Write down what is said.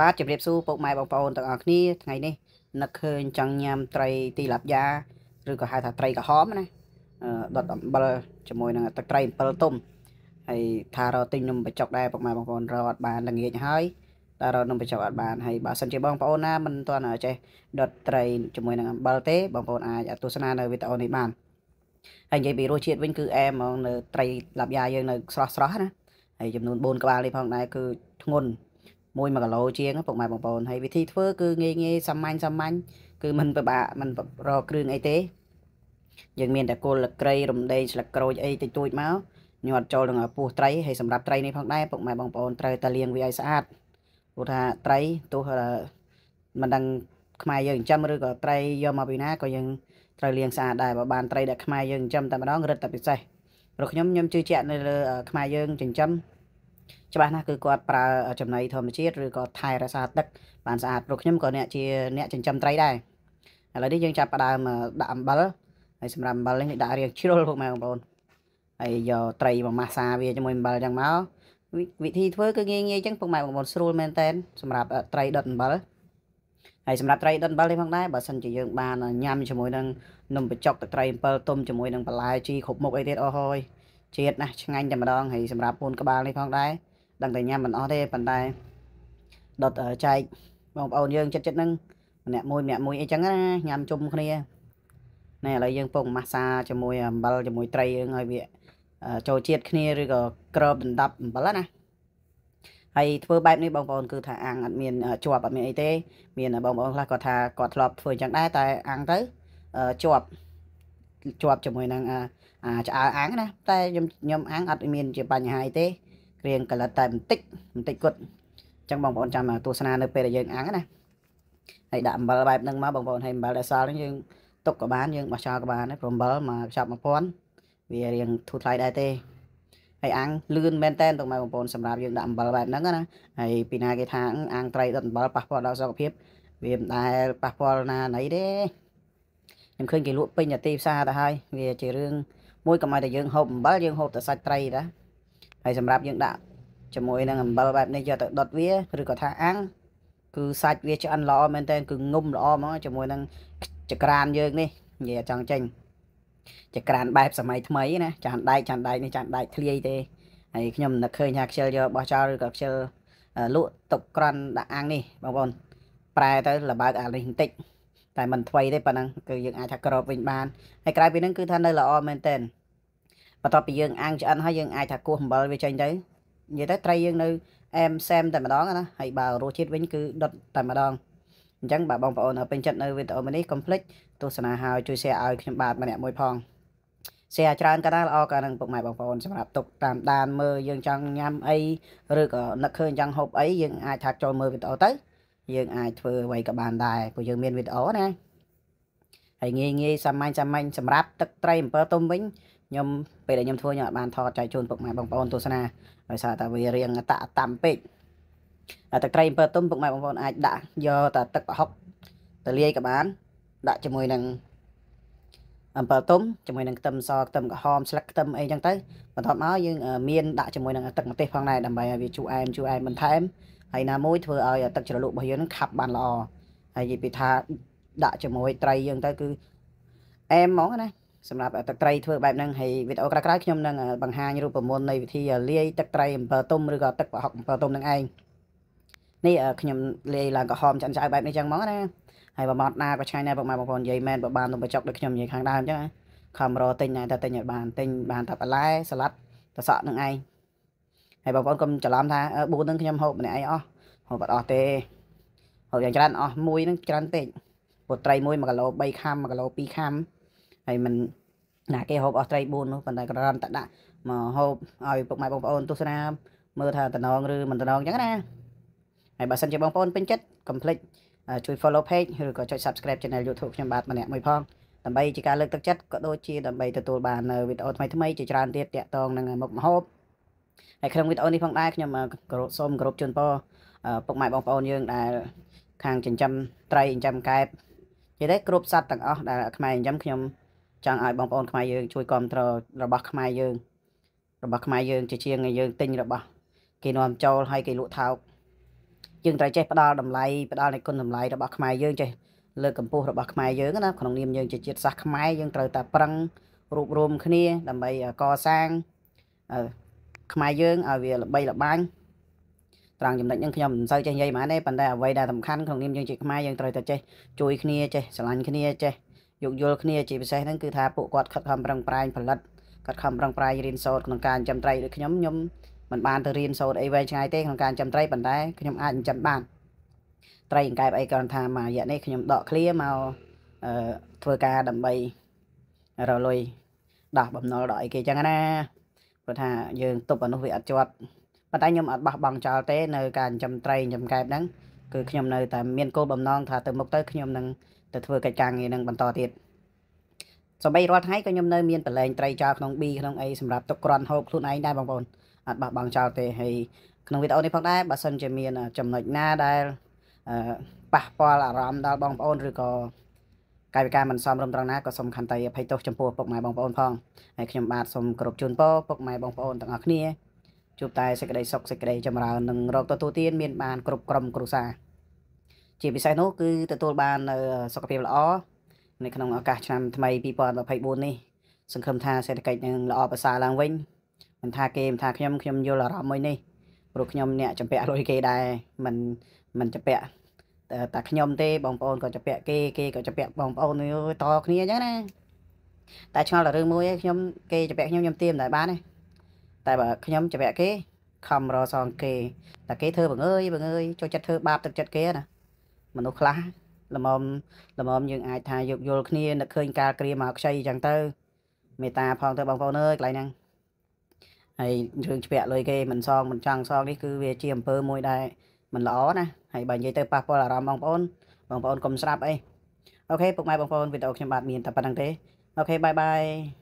បាទជម្រាបសួរពុកម៉ែបងប្អូនទាំងអស់គ្នាថ្ងៃនេះនឹកឃើញចង់ញ៉ាំត្រីទីឡាប់យ៉ាឬក៏ហៅថាត្រីក្រហមណាដុតអំបិលជាមួយនឹងទឹកត្រីអំបិលទុំហើយថារកទិញនំបញ្ចុកដែរពុកម៉ែបងប្អូនរកអត់បានល្ងាចហើយតែរកនំបញ្ចុកអត់បានហើយបើសិនជាបងប្អូនណាមិនទាន់ចេះដុតត្រីជាមួយនឹងអំបិលទេបងប្អូនអាចទស្សនានៅវីដេអូនេះបានហើយនិយាយពីរសជាតិវិញគឺអែមហ្មងនៅត្រីឡាប់យ៉ាយើងនៅស្រស់ស្រស់ណាហើយចំនួន4ក្បាលនេះផងដែរគឺធ្ងន់មួយ1គីឡូជាងពុកម៉ែបងប្អូនហើយវិធីធ្វើគឺងាយងាយសាមញ្ញសាមញ្ញគឺมันពិបាកมันរកគ្រឿងអីទេ យើងមានតែគល់លក្រៃរំដេងស្លឹកក្រូចអីតិចតួចមកញាត់ចូលនឹងពោះត្រីហើយសម្រាប់ត្រីនេះផងដែរពុកម៉ែបងប្អូនត្រូវតែលាងវាឲ្យស្អាតព្រោះថាត្រីទោះមិនដឹង ខ្មែរយើងចិញ្ចឹមឬក៏ត្រីយកមកពីណាក៏យើងត្រូវលាងស្អាតដែរបើបាន ត្រីដែលខ្មែរយើងចិញ្ចឹមតែម្ដងរឹតតែពិសេសព្រោះខ្ញុំខ្ញុំជឿជាក់នៅលើខ្មែរយើងចិញ្ចឹមច្បាស់ណាស់គឺគាត់ប្រើចំណីធម្មជាតិឬក៏ថែរក្សាទឹកបានស្អាតព្រោះខ្ញុំក៏អ្នកជាអ្នកចិញ្ចឹមត្រីដែរឥឡូវនេះយើងចាប់ផ្ដើមដាក់អំបិលហើយសម្រាប់អំបិលនេះដាក់រៀងជ្រុលពុកម៉ែបងប្អូនហើយយកត្រីមកម៉ាសាវាជាមួយអំបិលចឹងមកវិធីធ្វើគឺងាយងាយចឹងពុកម៉ែបងប្អូនស្រួលមែនតែនសម្រាប់ត្រីដុតអំបិលហើយសម្រាប់ត្រីដុតអំបិលនេះផងដែរបើសិនជាយើងបានញ៉ាំជាមួយនឹង នំបញ្ចុកទឹកត្រីអំបិលទុំជាមួយនឹងបន្លែជីគ្រប់មុខអីទៀតអស់ហើយជាតិណាស់ឆ្ងាញ់តែម្ដងហើយសម្រាប់ពូនក្បាលនេះផងដែរដឹងតែញ៉ាំមិនអស់ទេប៉ុន្តែដុតចែកបងប្អូនយើងចិត្តចិត្តហ្នឹងម្នាក់មួយម្នាក់មួយអីចឹងណាញ៉ាំជុំគ្នាណែឥឡូវយើងពងម៉ាសាជាមួយអំបិលជាមួយត្រីយើងឲ្យវាចូលជាតិគ្នាឬក៏ក្របដណ្ដប់អំបិលណាហើយធ្វើបែបនេះបងប្អូនគឺថាអាំងអត់មានជាប់អត់មានអីទេ មានបងប្អូនខ្លះគាត់ថាគាត់ធ្លាប់ធ្វើអញ្ចឹងដែរតែអាំងទៅជាប់ជាប់ជាមួយនឹងឆ្អើអាំងណាតែខ្ញុំខ្ញុំអាំងអត់មានជាបញ្ហាទេគ្រៀងកលិតតែបន្តិចបន្តិចគាត់អញ្ចឹងបងប្អូនចាំទស្សនានៅពេលដែលយើងអាំងណាហើយដាក់អំបិលបែបហ្នឹងមកបងប្អូនហើយអំបិលដែលសល់ហ្នឹងយើងទុកក៏បានយើងបោះចោលក៏បានដែរប្រអំបិលមកខ្ចប់1000វារៀងធូរថ្លៃដែរទេហើយអាំងលឿនមែនតែនទៅមកបងប្អូនសម្រាប់យើងដាក់អំបិលបែបហ្នឹងណាហើយពីណាគេថាអាំងត្រីដុតអំបិលប៉ះពាល់ដល់សុខភាពវាមិនដែលប៉ះពាល់ណាណីទេខ្ញុំឃើញគេលក់ពេញតែទីផ្សារទៅហើយវាជារឿងមួយកុំឲ្យតែយើងហូបអំបិលយើងហូបតែសាច់ត្រីដែរហើយសម្រាប់យើងដាក់ជាមួយនឹងអំបិលបែបនេះយកទៅដុតវាឬក៏ថាអាំងគឺសាច់វាឆ្អិនល្អមែនតើគឺងុំល្អហ្មងជាមួយនឹងចក្រានយើងនេះនិយាយចង់ចេញចក្រានបែបសម័យថ្មីណាចានដែកចានដែកនេះចានដែកធ្លាយទេហើយខ្ញុំនឹកឃើញថាខ្ជិលយកបោះចោលឬក៏ខ្ជិលលក់ទុកក្រាន់ដាក់អាំងនេះបងប្អូនប្រែទៅលបើកអានេះបន្តិចតែមិនថ្មីទេប៉ុណ្ណឹងគឺយើងអាចថាក្របវិញបានហើយក្រៅពីហ្នឹងគឺថានៅល្អមែនតើបន្ទាប់ពីយើងអាំងឆ្អិនហើយយើងអាចថាគោះអំបិលវាចេញទៅនិយាយទៅត្រីយើងនៅអែមសែមតែម្ដងណាហើយបើរសជាតិវិញគឺដុតតែម្ដងអញ្ចឹងបាទបងប្អូនពេញចិត្តនៅវីដេអូនេះកុំភ្លេចទស្សនាហើយជួយ share ឲ្យខ្ញុំបាទម្នាក់មួយផង share ច្រើនក៏ដែរល្អក៏នឹងពុកម៉ែបងប្អូនសម្រាប់ទុកតាមដានមើលយើងចង់ញ៉ាំអីឬក៏នឹកឃើញចង់ហូបអីយើងអាចថាចូលមើលវីដេអូទៅយើងអាចធ្វើអ្វីក៏បានដែរព្រោះយើងមានវីដេអូណាហើយងាយងាយសាមញ្ញសាមញ្ញសម្រាប់ទឹកត្រីអំពិលទុំវិញខ្ញុំពេលដែលខ្ញុំធ្វើខ្ញុំអាចបានថតចែកជូនពុកម៉ែបងប្អូនទស្សនាដោយសារតែវារៀងតៈតាំពេកទឹកត្រីអំពិលទុំពុកម៉ែបងប្អូនអាចដាក់យកតែទឹកប្រហុកទៅលាយក៏បានដាក់ជាមួយនឹងអំពិលទុំជាមួយនឹងខ្ទឹមសខ្ទឹមក្រហមស្លឹកខ្ទឹមអីចឹងទៅបន្ទាប់មកយើងមានដាក់ជាមួយនឹងទឹកម្ទេសផងដែរដើម្បីឲ្យវាជូរអែមជូរអែមបន្ថែមហើយណាមួយធ្វើឲ្យទឹកជ្រលក់របស់យើងនឹងខាប់បានល្អហើយនិយាយពីថាដាក់ជាមួយត្រីយើងទៅគឺអែមហ្មងណាសម្រាប់ទឹកត្រីធ្វើបែបហ្នឹងហើយវីដេអូក្រោយៗខ្ញុំនឹងបង្ហាញរូបមន្តនៃវិធីលាយទឹកត្រីអំពិលទុំឬក៏ទឹកប្រហុកអំពិលទុំនឹងឯងនេះខ្ញុំលាយឡើងក្រហមឆ្អិនឆ្អៅបែបនេះចឹងហ្មងណាហើយប្រមាត់ណាក៏ឆ្ងាញ់ដែរបងប្អូនបងប្អូននិយាយមែនបើបាននំបញ្ចុកដូចខ្ញុំនិយាយខាងដើមចឹងណាខំរកទិញតែទិញឲ្យបានទិញបានតែបន្លែសាឡាត់ទៅសក់នឹងឯងហើយបងប្អូនកុំច្រឡំថាបួននឹងខ្ញុំហូបម្នាក់ឯងអស់ហូបអត់អស់ទេហូបយ៉ាងច្រើនអស់មួយនឹងច្រើនពេកពោត្រីមួយ1គីឡូ3ខាំ1គីឡូ2ខាំហើយមិនណាគេហូបអស់ត្រី4នោះប៉ុន្តែក្រំតដាក់មកហូបឲ្យពុកម៉ែបងប្អូនទស្សនាមើលថាតំណងឬមិនតំណងចឹងណាហើយបើសិនជាបងប្អូនពេញចិត្តកុំភ្លេចជួយ follow page ឬក៏ចុច subscribe channel YouTube ខ្ញុំបាទម្នាក់មួយផងដើម្បីជាការលើកទឹកចិត្តក៏ដូចជាដើម្បីទទួលបាននៅវីដេអូថ្មីៗជាច្រើនទៀតតាក់ទងនឹងមុខម្ហូបហើយក្នុងវីដេអូនេះផងដែរខ្ញុំគោរពសូមគោរពជូនពរពុកម៉ែបងប្អូនយើងដែលខាងចិញ្ចឹមត្រីចិញ្ចឹមកែបនិយាយទៅគ្រប់សត្វទាំងអស់ដែលខ្មែរចិញ្ចឹមខ្ញុំ ចង់ឲ្យបងប្អូនខ្មែរយើងជួយគ្រប់គ្រងរបស់ខ្មែរយើង របស់ខ្មែរយើងជាជាងយើងទិញរបស់គេនាំចូលហើយគេលក់ថោកយើងត្រូវចេះផ្ដល់តម្លៃផ្ដល់នៃគុណតម្លៃរបស់ខ្មែរយើងចេះលើកកម្ពស់របស់ខ្មែរយើងណាក្នុងនាមយើងជាជាតិសាសន៍ខ្មែរយើងត្រូវតែប្រឹងរួបរวมគ្នាដើម្បីកសាងខ្មែរយើងឲ្យវាល្បីល្បាញត្រង់ចំណុចហ្នឹងខ្ញុំមិនសូវចេះនិយាយប៉ុន្មានទេប៉ុន្តែអ្វីដែលសំខាន់ក្នុងនាមយើងជាខ្មែរយើងត្រូវតែចេះជួយគ្នាចេះស្រឡាញ់គ្នាចេះយោគយល់គ្នាជាពិសេសហ្នឹងគឺថាពួកគាត់ខិតខំប្រឹងប្រែងផលិតគាត់ខំប្រឹងប្រែងរៀនសូត្រ ក្នុងការចិញ្ចឹមត្រីដូចខ្ញុំខ្ញុំមិនបានទៅរៀនសូត្រអីវែងឆ្ងាយទេក្នុងការចិញ្ចឹមត្រីប៉ុន្តែខ្ញុំអាចចិញ្ចឹមបានត្រីអង្កែបអីគ្រាន់ថាមករយៈនេះខ្ញុំដកឃ្លាមកអឺធ្វើការដើម្បីរលុយដោះបំណុលដល់អីគេចឹងណាព្រោះថាយើងទប់អានោះវាអត់ជាប់ប៉ុន្តែខ្ញុំអត់បោះបង់ចោលទេនៅការចិញ្ចឹមត្រីចិញ្ចឹមកែបហ្នឹងគឺខ្ញុំនៅតែមានគោលបំណងថាទៅមុខទៅខ្ញុំនឹងទៅធ្វើកិច្ចការងារនឹងបន្តទៀតសម្បីរាល់ថ្ងៃក៏ខ្ញុំនៅមានប្រឡែងត្រីចោលក្នុងប៊ីក្នុងអីសម្រាប់ទុកក្រាន់ហូបខ្លួនឯងដែរបងប្អូនអត់បោះបង់ចោលទេហើយក្នុងវីដេអូនេះផងដែរបើសិនជាមាន ចំណុចណាដែលប៉ះពាល់អារម្មណ៍ដល់បងប្អូនឬក៏កាយវិការមិនសមរម្យត្រង់ណាក៏សូមខន្តីអភ័យទោសចំពោះពុកម៉ែបងប្អូនផងហើយខ្ញុំបាទសូមគោរពជូនពរពុកម៉ែបងប្អូនទាំងអស់គ្នាជួបតែសេចក្តីសុខសេចក្តីចម្រើននិងរកទទួលទាន មានបាន គ្រប់ក្រុមគ្រួសារជាពិសេសនោះគឺទទួលបានសុខភាពល្អនៅក្នុងឱកាសឆ្នាំថ្មី2024នេះសង្ឃឹមថា សេដ្ឋកិច្ចនឹងល្អប្រសើរឡើងវិញមិនថាគេមិនថាខ្ញុំខ្ញុំយល់អារម្មណ៍មួយនេះព្រោះខ្ញុំអ្នកចម្ពាក់លុយគេដែរមិនមិនចម្ពាក់តែខ្ញុំទេបងប្អូនក៏ចាប់ពាក់គេគេក៏ចាប់ពាក់បងប្អូនតគ្នាអញ្ចឹងណាតែឆ្ងល់តែរឿងមួយឯងខ្ញុំគេចាប់ពាក់ខ្ញុំខ្ញុំទៀមតែបានទេតែបើខ្ញុំចាប់ពាក់គេខំរសង គេតែគេធ្វើបងអើយបងអើយចូលចិត្តធ្វើបាបទឹកចិត្តគេណាមនុស្សខ្លះល្មមល្មមយើងអាចថាយោគយល់គ្នានឹកឃើញ ការគ្រាមកខ្ចីអញ្ចឹងទៅមេត្តាផងទៅបងប្អូនអើយកន្លែងហ្នឹងហើយរឿងជ្ពាក់លុយគេមិនសងមិនចង់សងនេះគឺវាជាអំពើមួយដែលមិនល្អណាហើយបើនិយាយទៅប៉ះពាល់អារម្មណ៍បងប្អូនបងប្អូនកុំស្ដាប់អីអូខេពុកម៉ែបងប្អូនវីដេអូខ្ញុំបាទមានតែប៉ុណ្្នឹងទេអូខេបាយបាយ